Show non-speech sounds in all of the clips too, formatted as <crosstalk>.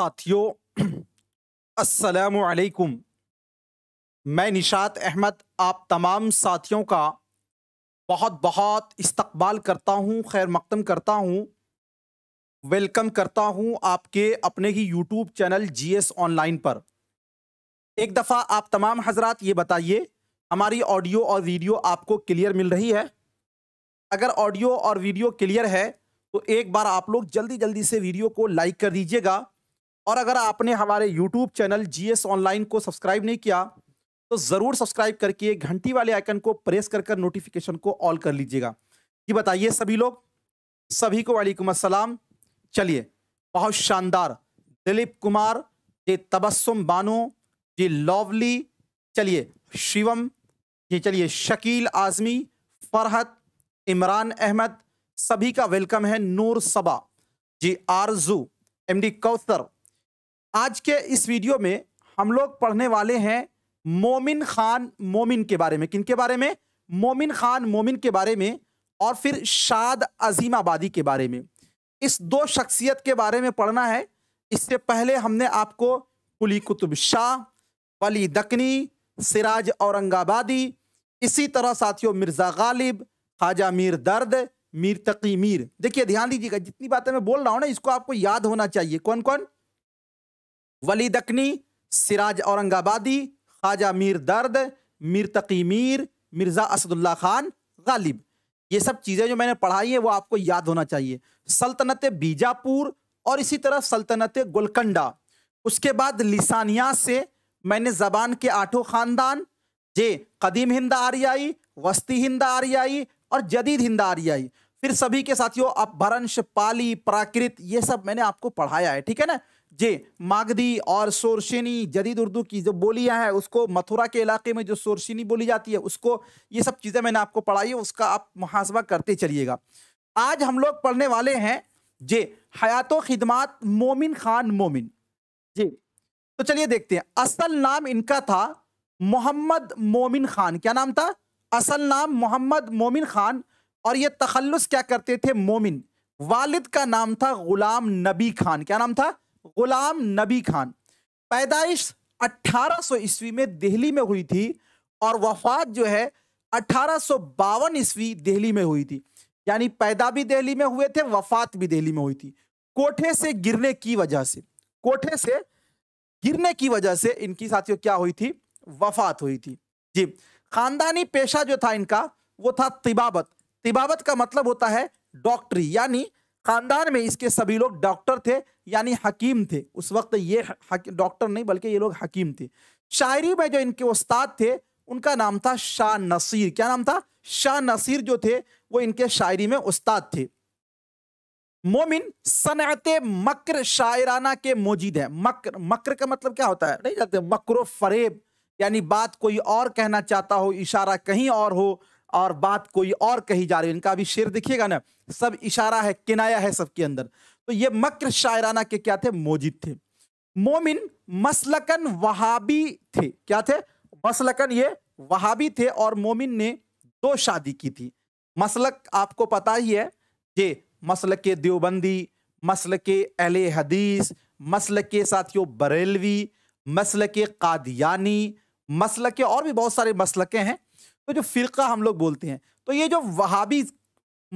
साथियों अस्सलाम वालेकुम मैं निशात अहमद आप तमाम साथियों का बहुत बहुत इस्तकबाल करता हूँ खैर मकदम करता हूँ वेलकम करता हूँ आपके अपने ही YouTube channel G S online पर एक दफ़ा आप तमाम हजरात ये बताइए हमारी ऑडियो और वीडियो आपको क्लियर मिल रही है अगर ऑडियो और वीडियो क्लियर है तो एक बार आप लोग जल्दी जल्दी से वीडियो को लाइक कर दीजिएगा और अगर आपने हमारे YouTube channel G S online को सब्सक्राइब नहीं किया तो ज़रूर सब्सक्राइब करके घंटी वाले आइकन को प्रेस कर कर नोटिफिकेशन को ऑल कर लीजिएगा जी बताइए सभी लोग सभी को वालेकुम असलम चलिए बहुत शानदार दिलीप कुमार जी तबस्सुम बानो जी लवली चलिए शिवम जी चलिए शकील आज़मी फरहत इमरान अहमद सभी का वेलकम है नूर सबा जी आरजू एमडी कौसर आज के इस वीडियो में हम लोग पढ़ने वाले हैं मोमिन खान मोमिन के बारे में किन के बारे में मोमिन खान मोमिन के बारे में और फिर शाद अजीम आबादी के बारे में इस दो शख्सियत के बारे में पढ़ना है इससे पहले हमने आपको कुली कुतुब शाह वली दकनी सिराज औरंगाबादी इसी तरह साथियों मिर्ज़ा गालिब ख्वाजा मीर दर्द मीर तकी मीर देखिए ध्यान दीजिएगा जितनी बातें मैं बोल रहा हूँ ना इसको आपको याद होना चाहिए कौन कौन वली दकनी सिराज औरंगाबादी ख्वाजा मीर दर्द मीर तकी मीर मिर्ज़ा असदुल्ला खान गालिब ये सब चीज़ें जो मैंने पढ़ाई है वो आपको याद होना चाहिए सल्तनत बीजापुर और इसी तरह सल्तनत गोलकंडा उसके बाद लिसानिया से मैंने ज़बान के आठों ख़ानदान जे कदीम हिंद आर्याई वस्ती हिंद आर्याई और जदीद हिंद आर्याई फिर सभी के साथियों अपभ्रंश भरंश पाली प्राकृत ये सब मैंने आपको पढ़ाया है ठीक है ना जी मागधी और सोरशेनी जदीद उर्दू की जो बोलियां हैं उसको मथुरा के इलाके में जो सोरशेनी बोली जाती है उसको ये सब चीज़ें मैंने आपको पढ़ाई है उसका आप मुहासबा करते चलिएगा आज हम लोग पढ़ने वाले हैं जे हयात खिदमात मोमिन खान मोमिन जी तो चलिए देखते हैं असल नाम इनका था मोहम्मद मोमिन खान क्या नाम था असल नाम मोहम्मद मोमिन खान और ये तखल्लुस क्या करते थे मोमिन वालिद का नाम था गुलाम नबी खान क्या नाम था गुलाम नबी खान पैदाइश 1800 ईस्वी में दिल्ली में हुई थी और वफात जो है अठारह ईस्वी दिल्ली में हुई थी यानी पैदा भी दिल्ली में हुए थे वफात भी दिल्ली में हुई थी कोठे से गिरने की वजह से कोठे से गिरने की वजह से इनकी साथियों क्या हुई थी वफात हुई थी जी खानदानी पेशा जो था इनका वो था तिबाबत तिबाबत का मतलब होता है डॉक्टरी यानी खानदान में इसके सभी लोग डॉक्टर थे यानी हकीम थे उस वक्त ये डॉक्टर नहीं बल्कि ये लोग हकीम थे शायरी में जो इनके उस्ताद थे उनका नाम था शाह नसीर क्या नाम था शाह नसीर जो थे वो इनके शायरी में उस्ताद थे मोमिन सनत मक्र शायराना के मोजिद है मक्र मक्र का मतलब क्या होता है नहीं जानते मकरो फरेब यानी बात कोई और कहना चाहता हो इशारा कहीं और हो और बात कोई और कही जा रही हो इनका अभी शेर देखिएगा ना सब इशारा है किनाया है सबके अंदर तो ये मक्र शायराना के क्या थे मोजिद थे मोमिन मसलकन वहाबी थे क्या थे मसलकन ये वहाबी थे और मोमिन ने दो शादी की थी मसलक आपको पता ही है ये मसल के देवबंदी मसल के अहल हदीस मसल के साथियों बरेलवी मसल के कादियानी मसल के और भी बहुत सारे मसलकें हैं तो जो फ़िरका हम लोग बोलते हैं तो ये जो वहाबी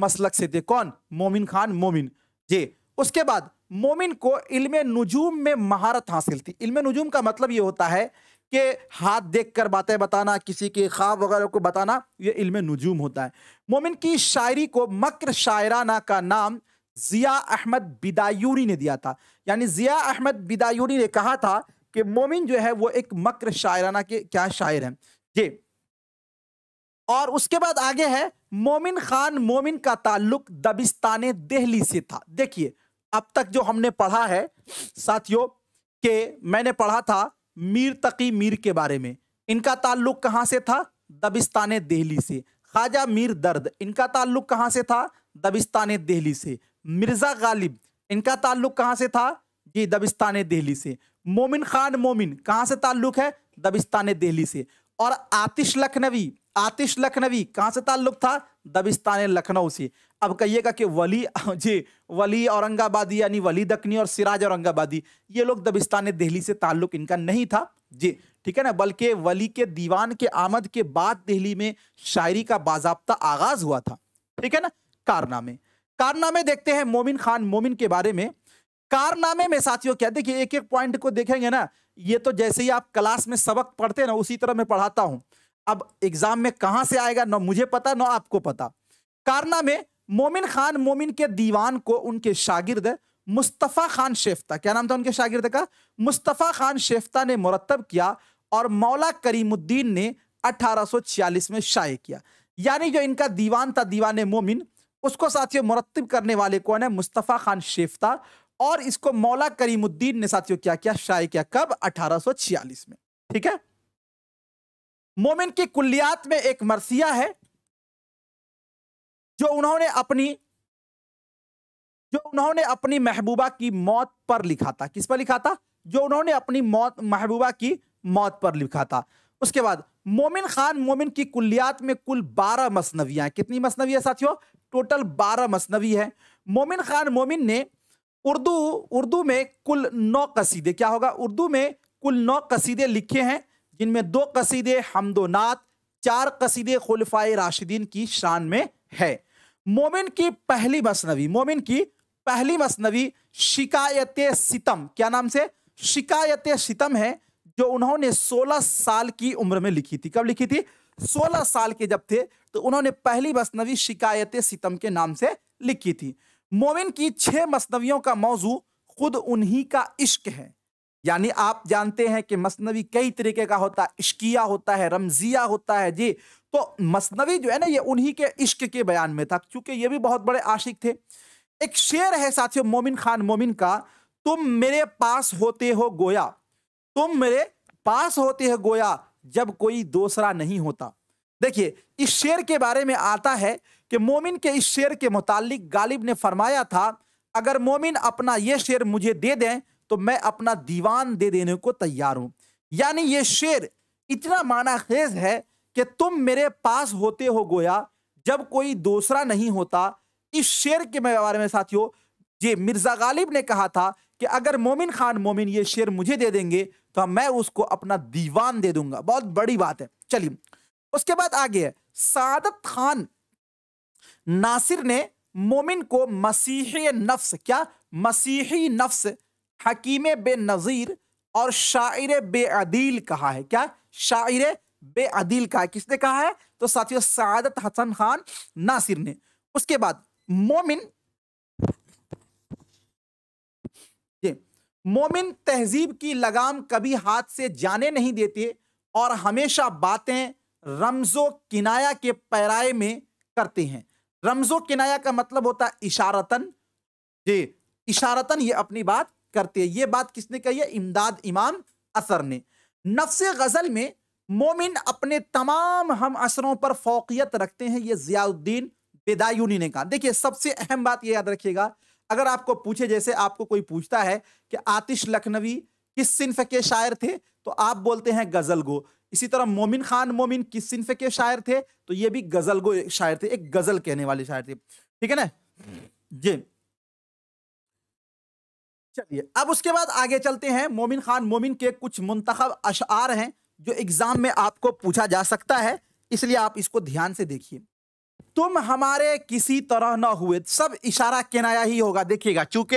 मसलक से थे कौन मोमिन खान मोमिन जी उसके बाद मोमिन को इल्मे नजूम में महारत हासिल थी इल्म नजूम का मतलब ये होता है कि हाथ देख कर बातें बताना किसी के ख्वाब वगैरह को बताना ये इल्म नजूम होता है मोमिन की शायरी को मक्र शायराना का नाम जिया अहमद बिदायूरी ने दिया था यानी जिया अहमद बिदायूरी ने कहा था कि मोमिन जो है वो एक मक्र शायराना के क्या शायर हैं जी और उसके बाद आगे है मोमिन खान मोमिन का ताल्लुक दबिस्तान दहली से था देखिए अब तक जो हमने पढ़ा है साथियों के मैंने पढ़ा था मीर तकी मीर के बारे में इनका ताल्लुक कहाँ से था दबिस्तान दहली से ख्वाजा मीर दर्द इनका ताल्लुक कहाँ से था दबिस्तान दिल्ली से मिर्ज़ा गालिब इनका ताल्लुक कहाँ से था जी दबिस्तान दहली से मोमिन खान मोमिन कहाँ से ताल्लुक है दबिस्तान दिल्ली से और आतिश लखनवी आतिश लखनवी कहाँ से ताल्लुक था दबिस्तान लखनऊ से अब कहिएगा कि वली <laughs> जी वली औरंगाबादी यानी वली दखनी और सिराज औरंगाबादी ये लोग दबिस्तान दिल्ली से ताल्लुक इनका नहीं था जी ठीक है ना बल्कि वली के दीवान के आमद के बाद दिल्ली में शायरी का बाजाबता आगाज हुआ था ठीक है ना कारनामे कारनामे देखते हैं मोमिन खान मोमिन के बारे में कारनामे में साथियों क्या देखिए एक एक पॉइंट को देखेंगे ना ये तो जैसे ही आप क्लास में सबक पढ़ते ना उसी तरह मैं पढ़ाता हूँ अब एग्जाम में कहां से आएगा ना मुझे पता ना आपको पता कारना में मोमिन खान मोमिन के दीवान को उनके शागिर्द मुस्तफ़ा खान शेफ्ता क्या नाम था उनके शागिर्द का मुस्तफ़ा खान शेफ्ता ने मुरतब किया और मौला करीमुद्दीन ने 1846 में शाये किया यानी जो इनका दीवान था दीवान मोमिन उसको साथियों मुरतब करने वाले कौन है मुस्तफ़ा खान शेफ्ता और इसको मौला करीमुद्दीन ने साथियों क्या किया शाये किया कब अठारह में ठीक है मोमिन की कुल्लियात में एक मरसिया है जो उन्होंने अपनी जो उन्होंने अपनी महबूबा की मौत पर लिखा था किस पर लिखा था जो उन्होंने अपनी मौत महबूबा की मौत पर लिखा था उसके बाद मोमिन खान मोमिन की कुल्लियात में कुल बारह मसनवियां कितनी मसनवी है साथियों टोटल बारह मसनवी है मोमिन खान मोमिन ने उर्दू उर्दू में कुल नौ कसीदे क्या होगा उर्दू में कुल नौ कसीदे लिखे हैं जिनमें दो कसीदे हमदोनात चार कसीदे खुलफाए राशिदीन की शान में है मोमिन की पहली मसनवी मोमिन की पहली मसनवी शिकायत सितम क्या नाम से शिकायत सितम है जो उन्होंने 16 साल की उम्र में लिखी थी कब लिखी थी 16 साल के जब थे तो उन्होंने पहली मसनवी शिकायत सितम के नाम से लिखी थी मोमिन की छह मसनवियों का मौजू खुद उन्हीं का इश्क है यानी आप जानते हैं कि मसनवी कई तरीके का होता है इश्किया होता है रमजिया होता है जी तो मसनवी जो है ना ये उन्हीं के इश्क के बयान में था क्योंकि ये भी बहुत बड़े आशिक थे एक शेर है साथियों मोमिन खान मोमिन का तुम मेरे पास होते हो गोया तुम मेरे पास होते हो गोया जब कोई दूसरा नहीं होता देखिए इस शेर के बारे में आता है कि मोमिन के इस शेर के मुतालिक गालिब ने फरमाया था अगर मोमिन अपना यह शेर मुझे दे दें तो मैं अपना दीवान दे देने को तैयार हूं यानी ये शेर इतना माना खेज है कि तुम मेरे पास होते हो गोया जब कोई दूसरा नहीं होता इस शेर के बारे में साथियों ये मिर्जा गालिब ने कहा था कि अगर मोमिन खान मोमिन ये शेर मुझे दे देंगे तो मैं उसको अपना दीवान दे दूंगा बहुत बड़ी बात है चलिए उसके बाद आगे है सादत खान नासिर ने मोमिन को मसीह नफ्स क्या मसीही नफ्स हकीम नजीर और शायर अदील कहा है क्या शायर अदील कहा है किसने कहा है तो साथियों सदत हसन खान नासिर ने उसके बाद मोमिन मोमिन तहजीब की लगाम कभी हाथ से जाने नहीं देते और हमेशा बातें रमजो किनाया के पैराए में करते हैं रमजो किनाया का मतलब होता है इशारतन जी इशारतन ये अपनी बात करते हैं ये बात किसने कही है इमदाद इमाम असर ने नफ्स गज़ल में मोमिन अपने तमाम हम असरों पर फोकियत रखते हैं ये जियाउद्दीन बेदायूनी ने कहा देखिए सबसे अहम बात ये याद रखिएगा अगर आपको पूछे जैसे आपको कोई पूछता है कि आतिश लखनवी किस सिंफ के शायर थे तो आप बोलते हैं गज़ल गो इसी तरह मोमिन खान मोमिन किस सिंफ के शायर थे तो ये भी गज़ल गो शायर थे एक गज़ल कहने वाले शायर थे ठीक है ना जी चलिए अब उसके बाद आगे चलते हैं मोमिन खान मोमिन के कुछ मुंतखब अशार हैं जो एग्जाम में आपको पूछा जा सकता है इसलिए आप इसको ध्यान से देखिए तुम हमारे किसी तरह ना हुए सब इशारा केनाया ही होगा देखिएगा चूंकि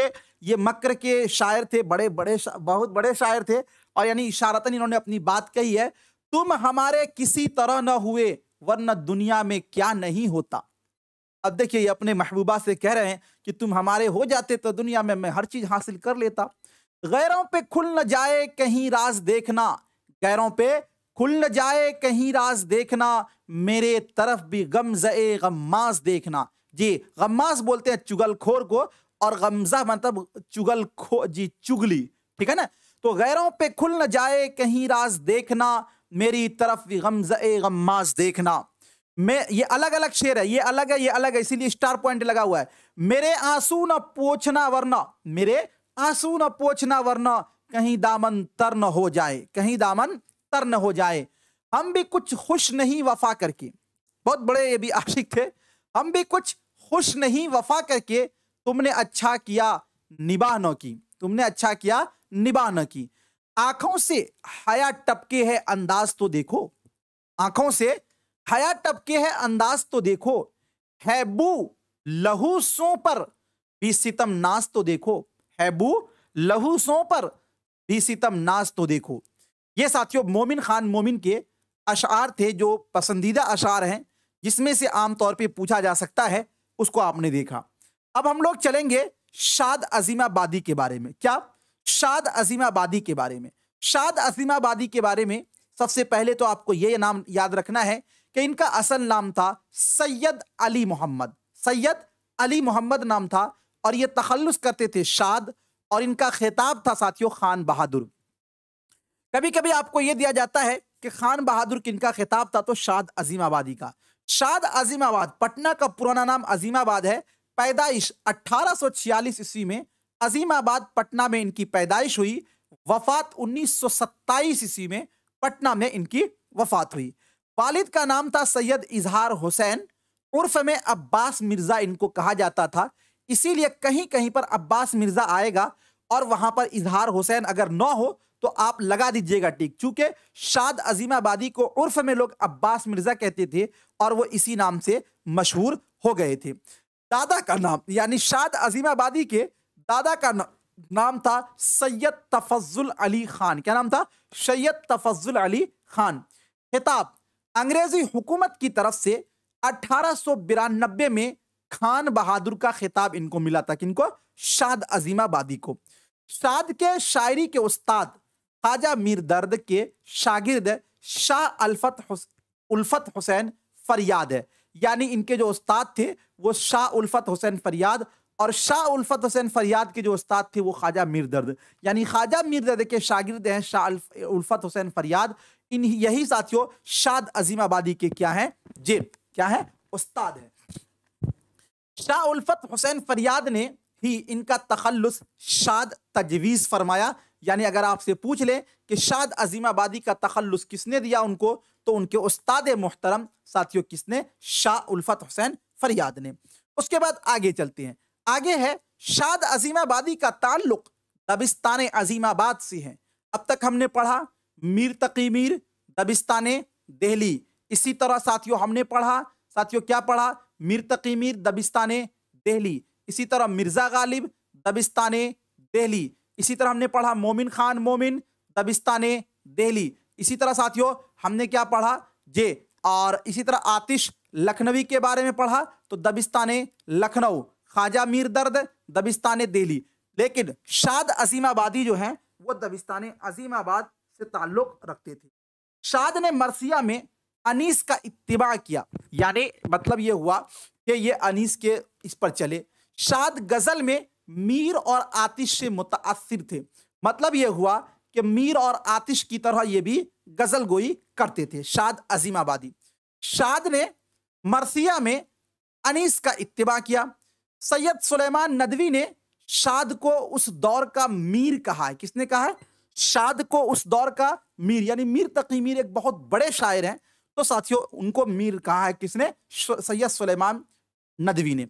ये मकर के शायर थे बड़े बड़े बहुत बड़े शायर थे और यानी इशारतन इन्होंने अपनी बात कही है तुम हमारे किसी तरह न हुए वरना दुनिया में क्या नहीं होता अब देखिए ये अपने महबूबा से कह रहे हैं कि तुम हमारे हो जाते तो दुनिया में मैं हर चीज़ हासिल कर लेता गैरों पे खुल न जाए कहीं राज देखना गैरों पे खुल न जाए कहीं राज देखना मेरे तरफ भी गमजे गम्माज देखना जी गम्माज बोलते हैं चुगलखोर को और गमजा मतलब चुगल खो जी चुगली ठीक है ना तो गैरों पे खुल न जाए कहीं राज देखना मेरी तरफ भी गमजे गम्माज देखना मैं ये अलग अलग शेर है ये अलग है ये अलग है इसीलिए स्टार पॉइंट लगा हुआ है मेरे आंसू न पोछना वरना मेरे आंसू न पोछना वरना कहीं दामन तरन हो जाए कहीं दामन तरन हो जाए हम भी कुछ खुश नहीं वफा करके बहुत बड़े ये भी आशिक थे हम भी कुछ खुश नहीं वफा करके तुमने अच्छा किया निबाह न की तुमने अच्छा किया निबाह न की आंखों से हया टपके है अंदाज तो देखो आंखों से हया टपके है अंदाज तो देखो हैबू लहू सो पर भी सितम नाश तो देखो हैबू लहू सो पर भी सितम नाश तो देखो ये साथियों मोमिन खान मोमिन के अशार थे जो पसंदीदा अशार हैं जिसमें से आमतौर पे पूछा जा सकता है उसको आपने देखा अब हम लोग चलेंगे शाद अजीमाबादी के बारे में क्या शाद अजीमाबादी के बारे में शाद अजीमाबादी के बारे में सबसे पहले तो आपको ये नाम याद रखना है कि इनका असल नाम था सैयद अली मोहम्मद सैयद अली मोहम्मद नाम था और ये तखल्लुस करते थे शाद और इनका खिताब था साथियों खान बहादुर कभी कभी आपको यह दिया जाता है कि खान बहादुर किनका खिताब था तो शाद अजीमाबादी का शाद अजीमाबाद पटना का पुराना नाम अजीमाबाद है पैदाइश 1846 ईस्वी में अजीमाबाद पटना में इनकी पैदाइश हुई वफात 1927 ईस्वी में पटना में इनकी वफात हुई वालिद का नाम था सैयद इजहार हुसैन उर्फ में अब्बास मिर्जा इनको कहा जाता था इसीलिए कहीं कहीं पर अब्बास मिर्जा आएगा और वहां पर इजहार हुसैन अगर न हो तो आप लगा दीजिएगा टिक चूंकि शाद अजीम आबादी को उर्फ में लोग अब्बास मिर्जा कहते थे और वो इसी नाम से मशहूर हो गए थे दादा का नाम यानी शाद अजीम आबादी के दादा का ना, नाम था सैयद तफजुल अली खान क्या नाम था सैयद तफजुल अली खान खिताब अंग्रेजी हुकूमत की तरफ से अठारह में खान बहादुर का खिताब इनको मिला था किनको शाद अजीमाबादी को शाद के शायरी के उस्ताद खाजा मीर दर्द के शागिर्द शाह अल्फत उल्फत हुसैन फरियाद है यानी इनके जो उस्ताद थे वो शाह उल्फत हुसैन फरियाद और शाह उल्फत हुसैन फरियाद के जो उस्ताद थे वो ख्वाजा मीर दर्द यानी ख्वाजा मीर दर्द के शागिर्द हैं शाह उल्फत हुसैन फरियाद इन यही साथियों शाद अजीम आबादी के क्या हैं जे क्या है उस्ताद है शाह उल्फत हुसैन फरियाद ने ही इनका तखलस शाद तजवीज़ फरमाया यानी अगर आपसे पूछ ले कि शाद अजीमाबादी का तखलुस किसने दिया उनको तो उनके उस्ताद मोहतरम साथियों किसने शाह उल्फत हुसैन फरियाद ने उसके बाद आगे चलते हैं आगे है शाद अजीमाबादी का ताल्लुक दबिस्तान अजीमाबाद से है अब तक हमने पढ़ा मीर तकी मीर दबिस्तान दहली इसी तरह साथियों हमने पढ़ा साथियों क्या पढ़ा मीर तकी मीर दबिस्तान दहली इसी तरह मिर्जा गालिब दबिस्तान दिल्ली इसी तरह हमने पढ़ा मोमिन खान मोमिन दबिस्तान दिल्ली इसी तरह साथियों हमने क्या पढ़ा जे और इसी तरह आतिश लखनवी के बारे में पढ़ा तो दबिस्तान लखनऊ ख्वाजा मीर दर्द दबिस्तान दिल्ली लेकिन शाद अजीमाबादी जो हैं वो दबिस्तान अजीमाबाद से ताल्लुक रखते थे शाद ने मरसिया में अनीस का इत्तबा किया यानी मतलब ये हुआ कि ये अनीस के इस पर चले शाद गज़ल में मीर और आतिश से मुतासर थे मतलब ये हुआ कि मीर और आतिश की तरह ये भी गज़ल गोई करते थे शाद अजीम आबादी शाद ने मरसिया में अनीस का इत्तबा किया सैयद सुलेमान नदवी ने शाद को उस दौर का मीर कहा है किसने कहा है शाद को उस दौर का मीर यानी मीर तकी मीर एक बहुत बड़े शायर हैं तो साथियों उनको मीर कहा है किसने सैयद सुलेमान नदवी ने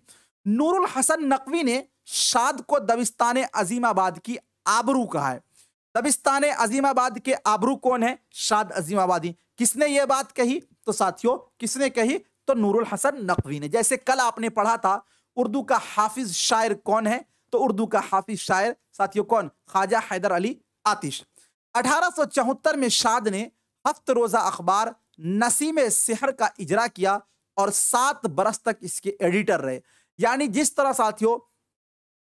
नूरुल हसन नकवी ने शाद को दबिस्तान अजीमाबाद की आबरू कहा है दबिस्तान अजीमाबाद के आबरू कौन है शाद अजीमाबादी किसने ये बात कही तो साथियों किसने कही तो नूरुल हसन नकवी ने जैसे कल आपने पढ़ा था उर्दू का हाफिज शायर कौन है तो उर्दू का हाफिज शायर साथियों कौन ख्वाजा हैदर अली आतिश अठारह में शाद ने हफ्त रोज़ा अखबार नसीम सिहर का इजरा किया और सात बरस तक इसके एडिटर रहे यानी जिस तरह साथियों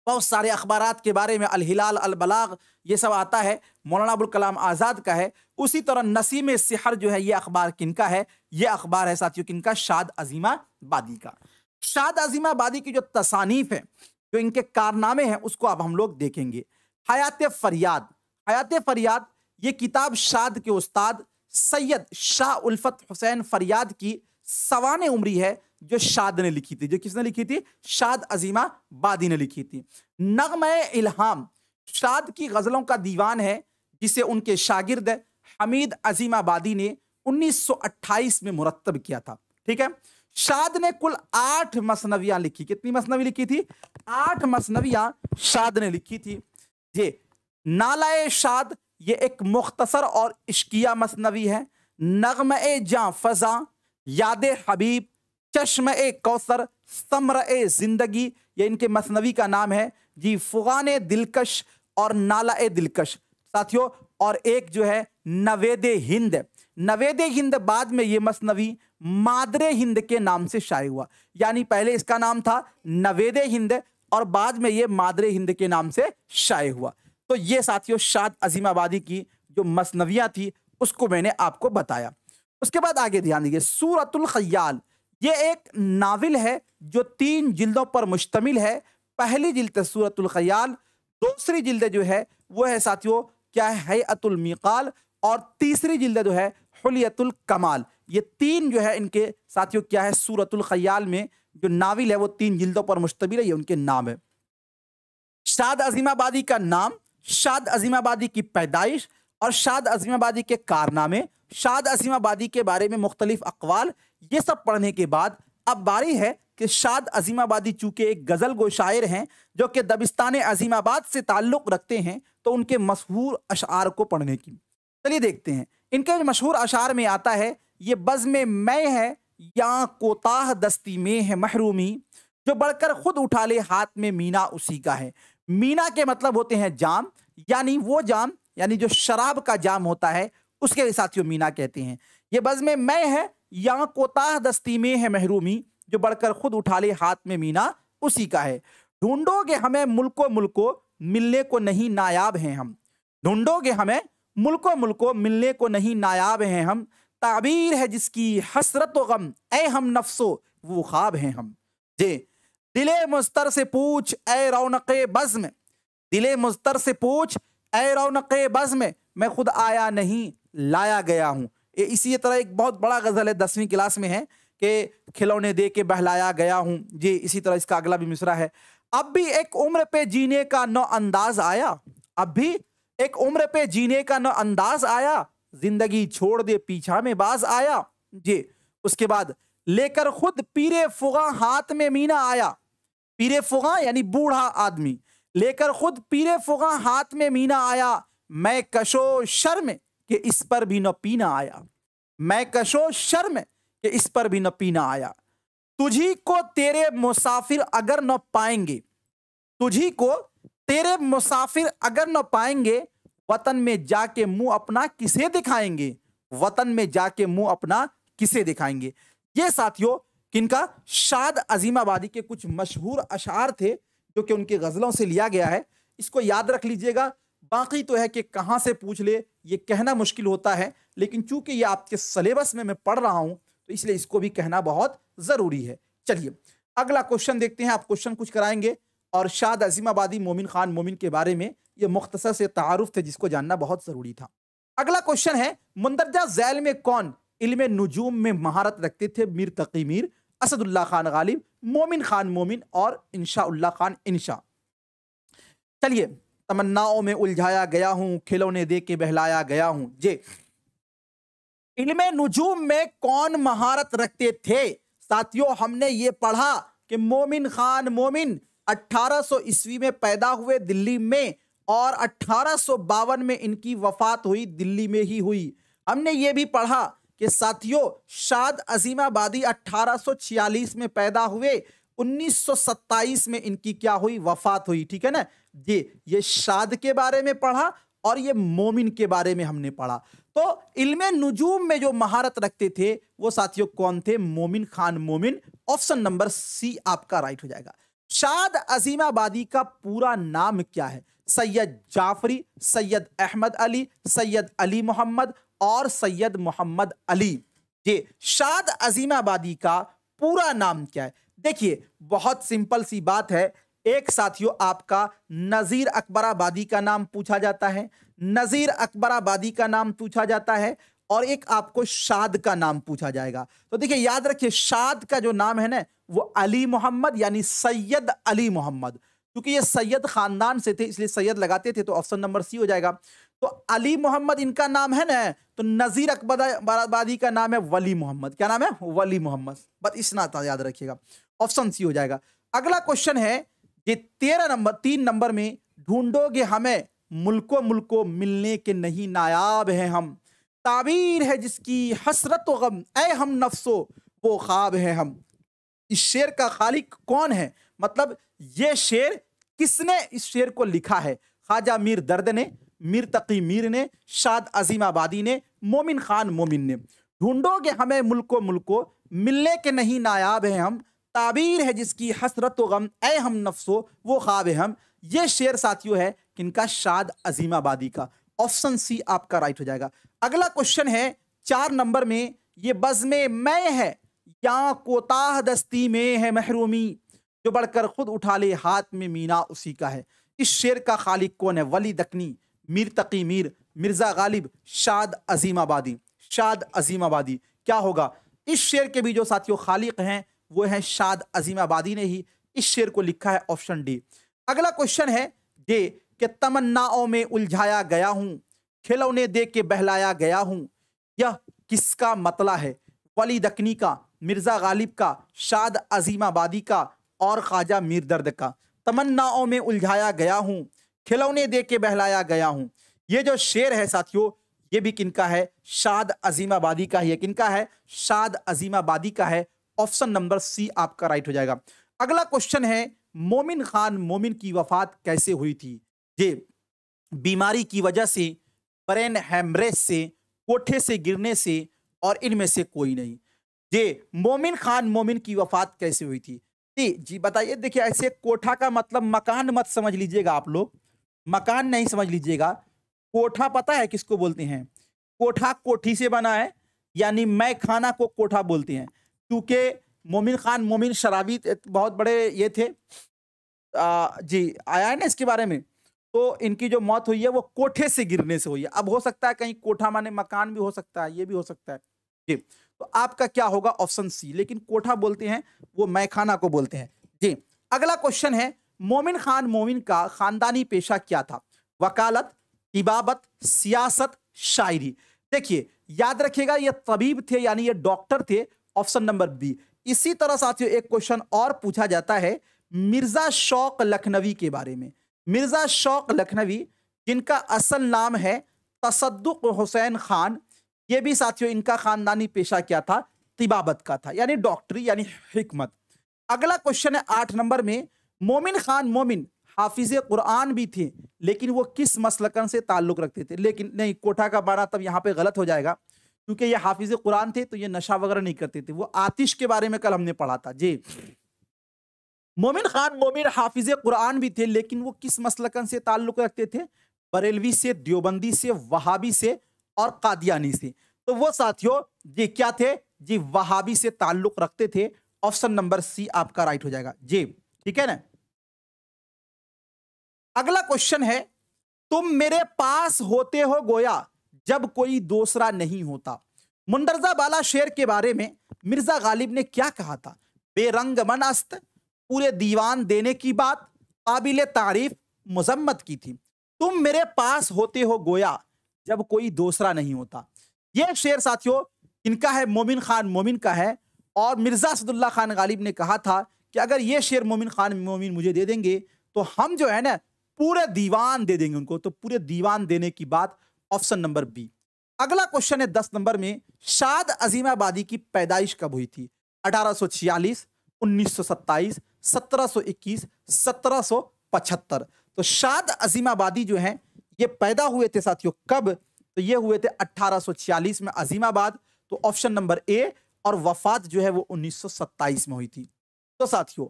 बहुत सारे अखबार के बारे में अल हिलाल अल बलाग ये सब आता है मौलाना अबुल कलाम आज़ाद का है उसी तरह नसीम सिहर जो है ये अखबार किनका है ये अखबार है साथियों किनका शाद अजीमा बादी का शाद अजीमा बादी की जो तसानीफ है जो इनके कारनामे हैं उसको अब हम लोग देखेंगे हयात फरियाद हयात फरियाद ये किताब शाद के उस्ताद सैयद शाह उल्फत हुसैन फरियाद की सवान उम्री है जो शाद ने लिखी थी जो किसने लिखी थी शाद अजीमा बादी ने लिखी थी नगम इल्हाम शाद की गज़लों का दीवान है जिसे उनके शागिर्द हमीद अजीमा आबादी ने 1928 में मुरतब किया था ठीक है शाद ने कुल आठ मसनवियां लिखी कितनी मसनवी लिखी थी आठ मसनवियां शाद ने लिखी थी ये नालाए शाद ये एक मुख्तसर और इश्किया मसनवी है नगम ए जाँ फ़ज़ा याद हबीब चश्म ए कौसर समर ए ज़िंदगी ये इनके मसनवी का नाम है जी फ़ुगान दिलकश और नाला ए दिलकश साथियों और एक जो है नवेद हिंद नवेद हिंद बाद में ये मसनवी मादरे हिंद के नाम से शाये हुआ यानी पहले इसका नाम था नवेद हिंद और बाद में ये मादरे हिंद के नाम से शाये हुआ तो ये साथियों शाद अजीमाबादी की जो मसनविया थी उसको मैंने आपको बताया उसके बाद आगे ध्यान दीजिए सूरतुल खयाल ये एक नावल है जो तीन जिल्दों पर मुश्तमिल है पहली जिल्द सूरतुल खयाल दूसरी जिल्द जो है वो है साथियों क्या है मिकाल और तीसरी जिल्द जो है हलियतुल कमाल ये तीन जो है इनके साथियों क्या है सूरतुल खयाल में जो नावल है वो तीन जिल्दों पर मुश्तमिल है ये उनके नाम है शाद अजीमाबादी का नाम शाद अजीमाबादी की पैदाइश और शाद अजीमाबादी के कारनामे शाद अजीमाबादी के बारे में मुख्तलिफ अकवाल ये सब पढ़ने के बाद अब बारी है कि शाद अजीमाबादी चूँकि एक गज़ल गो शायर हैं जो कि दबिस्तान अजीमाबाद से ताल्लुक़ रखते हैं तो उनके मशहूर अशार को पढ़ने की चलिए देखते हैं इनके मशहूर अशार में आता है ये बज़ में मैं है या कोताह दस्ती में है महरूमी जो बढ़कर खुद उठा ले हाथ में मीना उसी का है मीना के मतलब होते हैं जाम यानी वो जाम यानी जो शराब का जाम होता है उसके साथियों मीना कहते हैं ये में मैं है या कोताह दस्ती में है महरूमी जो बढ़कर खुद उठा ले हाथ में मीना उसी का है ढूंढोगे हमें मुल्को मुल्को मिलने को नहीं नायाब हैं हम ढूंढोगे हमें मुल्को मुल्को मिलने को नहीं नायाब हैं हम ताबीर है जिसकी हसरत गम ए हम नफ्सो वो ख्वाब हैं हम जे दिले मुस्तर से पूछ ए रौनक बज़्म दिले मुस्तर से पूछ ए रौनक बज़्म मैं खुद आया नहीं लाया गया हूँ इसी तरह एक बहुत बड़ा गज़ल है दसवीं क्लास में है कि खिलौने दे के बहलाया गया हूँ जी इसी तरह इसका अगला भी मिसरा है अब भी एक उम्र पे जीने का नौ अंदाज आया अब भी एक उम्र पे जीने का नौ अंदाज आया जिंदगी छोड़ दे पीछा में बाज आया जी उसके बाद लेकर खुद पीरे फुगा हाथ में मीना आया पीरे फुगा यानी बूढ़ा आदमी लेकर खुद पीरे फुगा हाथ में मीना आया मैं कशो शर्म के इस पर भी न पीना आया मैं कशो शर्म के इस पर भी न पीना आया तुझी को तेरे मुसाफिर अगर न पाएंगे तुझी को तेरे मुसाफिर अगर न पाएंगे वतन में जाके मुंह अपना किसे दिखाएंगे वतन में जाके मुंह अपना किसे दिखाएंगे ये साथियों किनका शाद अजीमाबादी के कुछ मशहूर अशार थे जो कि उनकी गज़लों से लिया गया है इसको याद रख लीजिएगा बाकी तो है कि कहाँ से पूछ ले ये कहना मुश्किल होता है लेकिन चूंकि ये आपके सलेबस में मैं पढ़ रहा हूँ तो इसलिए इसको भी कहना बहुत ज़रूरी है चलिए अगला क्वेश्चन देखते हैं आप क्वेश्चन कुछ कराएंगे और शाद अजीमाबादी मोमिन खान मोमिन के बारे में ये मुख्तसर से तारुफ थे जिसको जानना बहुत ज़रूरी था अगला क्वेश्चन है मुंदरजा जैल में कौन इल्म नजूम में महारत रखते थे मीर तकी मीर असदुल्ला खान गालिब मोमिन खान मोमिन और इनशा खान इनशा चलिए तमन्नाओं में उलझाया गया हूँ खिलौने दे के बहलाया गया हूँ जे इल्म नजूम में कौन महारत रखते थे साथियों हमने ये पढ़ा कि मोमिन खान मोमिन 1800 ईस्वी में पैदा हुए दिल्ली में और अट्ठारह में इनकी वफात हुई दिल्ली में ही हुई हमने ये भी पढ़ा कि साथियों शाद अजीमाबादी 1846 में पैदा हुए 1927 में इनकी क्या हुई वफात हुई ठीक है ना जी ये शाद के बारे में पढ़ा और ये मोमिन के बारे में हमने पढ़ा तो इलम नजूम में जो महारत रखते थे वो साथियों कौन थे मोमिन खान मोमिन ऑप्शन नंबर सी आपका राइट हो जाएगा शाद अजीमाबादी का पूरा नाम क्या है सैयद जाफरी सैयद अहमद अली सैयद अली मोहम्मद और सैयद मोहम्मद अली ये शाद अजीम आबादी का पूरा नाम क्या है देखिए बहुत सिंपल सी बात है एक साथियों आपका नज़ीर अकबर आबादी का नाम पूछा जाता है नज़ीर अकबर आबादी का नाम पूछा जाता है और एक आपको शाद का नाम पूछा जाएगा तो देखिए याद रखिए शाद का जो नाम है ना वो अली मोहम्मद यानी सैयद अली मोहम्मद क्योंकि ये सैयद खानदान से थे इसलिए सैयद लगाते थे तो ऑप्शन नंबर सी हो जाएगा तो अली मोहम्मद इनका नाम है ना तो नज़ीर अकबराबादी का नाम है वली मोहम्मद क्या नाम है वली मोहम्मद बस नाता याद रखिएगा ऑप्शन सी हो जाएगा अगला क्वेश्चन है ये तेरह नंबर तीन नंबर में ढूंढोगे हमें मुल्को मुल्को मिलने के नहीं नायाब हैं हम ताबीर है जिसकी हसरत व गम ए हम नफ्सो वो ख्वाब है हम इस शेर का खालिक कौन है मतलब ये शेर किसने इस शेर को लिखा है ख्वाजा मीर दर्द ने मीर तकी मीर ने शाद अजीम आबादी ने मोमिन खान मोमिन ने ढूंढोगे हमें मुल्को मुल्को मिलने के नहीं नायाब है हम ताबीर है जिसकी हसरत गम ए हम नफ्सो वो ख्वाब है हम ये शेर साथियों है किनका शाद अजीम आबादी का ऑप्शन सी आपका राइट हो जाएगा अगला क्वेश्चन है चार नंबर में ये बज़म मैं है या कोताह दस्ती में है महरूमी जो बढ़कर खुद उठा ले हाथ में मीना उसी का है इस शेर का खालिक कौन है वली दकनी मीर तकी मीर मिर्ज़ा गालिब शाद अजीम आबादी शाद अजीम आबादी क्या होगा इस शेर के भी जो साथियों खालिक हैं वो हैं शाद अजीमाबादी ने ही इस शेर को लिखा है ऑप्शन डी अगला क्वेश्चन है ये कि तमन्नाओं में उलझाया गया हूँ खिलौने दे के बहलाया गया हूँ यह किसका मतला है वली दकनी का मिर्ज़ा गालिब का शाद अजीमाबादी का और ख्वाजा मीर दर्द का तमन्नाओं में उलझाया गया हूँ खिलौने दे के बहलाया गया हूँ ये जो शेर है साथियों ये भी किनका है शाद अजीमाबादी का ही है किनका है शाद अजीमाबादी का है ऑप्शन नंबर सी आपका राइट हो जाएगा अगला क्वेश्चन है मोमिन खान मोमिन की वफात कैसे हुई थी ये बीमारी की वजह से ब्रेन हेमरेज से कोठे से गिरने से और इनमें से कोई नहीं ये मोमिन खान मोमिन की वफात कैसे हुई थी जी जी बताइए देखिए ऐसे कोठा का मतलब मकान मत समझ लीजिएगा आप लोग मकान नहीं समझ लीजिएगा कोठा पता है किसको बोलते हैं कोठा कोठी से बना है यानी मैं खाना को कोठा बोलते हैं क्योंकि मोमिन खान मोमिन शराबी बहुत बड़े ये थे आ, जी आया है ना इसके बारे में तो इनकी जो मौत हुई है वो कोठे से गिरने से हुई है अब हो सकता है कहीं कोठा माने मकान भी हो सकता है ये भी हो सकता है जी तो आपका क्या होगा ऑप्शन सी लेकिन कोठा बोलते हैं वो मैखाना को बोलते हैं जी अगला क्वेश्चन है मोमिन खान मोमिन का खानदानी पेशा क्या था वकालत तिबाबत सियासत शायरी देखिए याद रखिएगा ये तबीब थे यानी ये डॉक्टर थे ऑप्शन नंबर बी इसी तरह साथियों एक क्वेश्चन और पूछा जाता है मिर्जा शौक लखनवी के बारे में मिर्जा शौक लखनवी जिनका असल नाम है तसदुक हुसैन खान ये भी साथियों इनका खानदानी पेशा क्या था तिबाबत का था यानी डॉक्टरी यानी हिकमत अगला क्वेश्चन है आठ नंबर में मोमिन खान मोमिन हाफिज कुरान भी थे लेकिन वो किस मसलकन से ताल्लुक रखते थे लेकिन नहीं कोठा का बारा तब यहाँ पे गलत हो जाएगा क्योंकि ये हाफिज कुरान थे तो ये नशा वगैरह नहीं करते थे वो आतिश के बारे में कल हमने पढ़ा था जी मोमिन खान मोमिन हाफिज कुरान भी थे लेकिन वो किस मसलकन से ताल्लुक रखते थे बरेलवी से देवबंदी से वहाबी से और कादियानी से तो वो साथियों जी क्या थे जी वहाबी से ताल्लुक रखते थे ऑप्शन नंबर सी आपका राइट हो जाएगा जी ठीक है ना अगला क्वेश्चन है तुम मेरे पास होते हो गोया जब कोई दूसरा नहीं होता मुंडरजा बाला शेर के बारे में मिर्जा गालिब ने क्या कहा था बेरंग अस्त पूरे दीवान देने की बात काबिल तारीफ मजम्मत की थी तुम मेरे पास होते हो गोया जब कोई दूसरा नहीं होता ये शेर साथियों इनका है मोमिन खान मोमिन का है और मिर्ज़ा सदुल्ला खान गालिब ने कहा था कि अगर ये शेर मोमिन खान मोमिन मुझे दे देंगे तो हम जो है ना पूरे दीवान दे देंगे उनको तो पूरे दीवान देने की बात ऑप्शन नंबर बी अगला क्वेश्चन है दस नंबर में शाद अजीमाबादी की पैदाइश कब हुई थी अठारह छियालीस उन्नीस 1846, 1927, 1721, 1775 तो शाद अजीमाबादी जो है ये पैदा हुए थे साथियों कब तो ये हुए थे 1846 में अजीमाबाद तो ऑप्शन नंबर ए और वफात जो है वो 1927 में हुई थी तो साथियों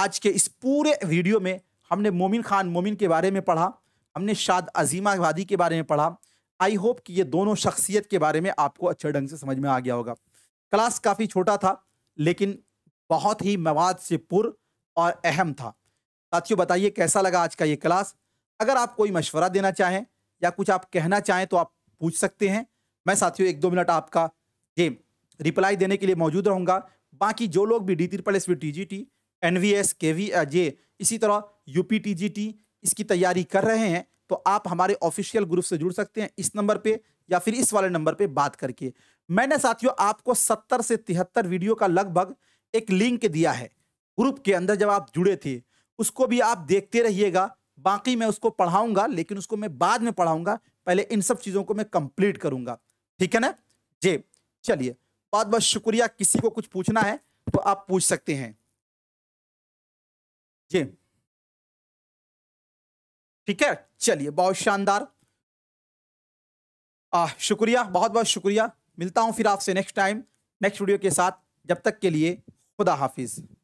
आज के इस पूरे वीडियो में हमने मोमिन खान मोमिन के बारे में पढ़ा हमने शाद अजीमाबादी के बारे में पढ़ा आई होप कि ये दोनों शख्सियत के बारे में आपको अच्छे ढंग से समझ में आ गया होगा क्लास काफ़ी छोटा था लेकिन बहुत ही मवाद से पुर और अहम था साथियों बताइए कैसा लगा आज का ये क्लास अगर आप कोई मशवरा देना चाहें या कुछ आप कहना चाहें तो आप पूछ सकते हैं मैं साथियों एक दो मिनट आपका ये रिप्लाई देने के लिए मौजूद रहूँगा बाकी जो लोग भी D triple S T G T N V S K V J इसी तरह U P T G T इसकी तैयारी कर रहे हैं तो आप हमारे ऑफिशियल ग्रुप से जुड़ सकते हैं इस नंबर पे या फिर इस वाले नंबर पे बात करके मैंने साथियों आपको 70 से तिहत्तर वीडियो का लगभग एक लिंक दिया है ग्रुप के अंदर जब आप जुड़े थे उसको भी आप देखते रहिएगा बाकी मैं उसको पढ़ाऊंगा लेकिन उसको मैं बाद में पढ़ाऊंगा पहले इन सब चीज़ों को मैं कंप्लीट करूंगा ठीक है ना जी चलिए बहुत बहुत शुक्रिया किसी को कुछ पूछना है तो आप पूछ सकते हैं जी ठीक है चलिए बहुत शानदार आ, शुक्रिया बहुत बहुत शुक्रिया मिलता हूं फिर आपसे नेक्स्ट टाइम नेक्स्ट वीडियो के साथ जब तक के लिए खुदा हाफिज़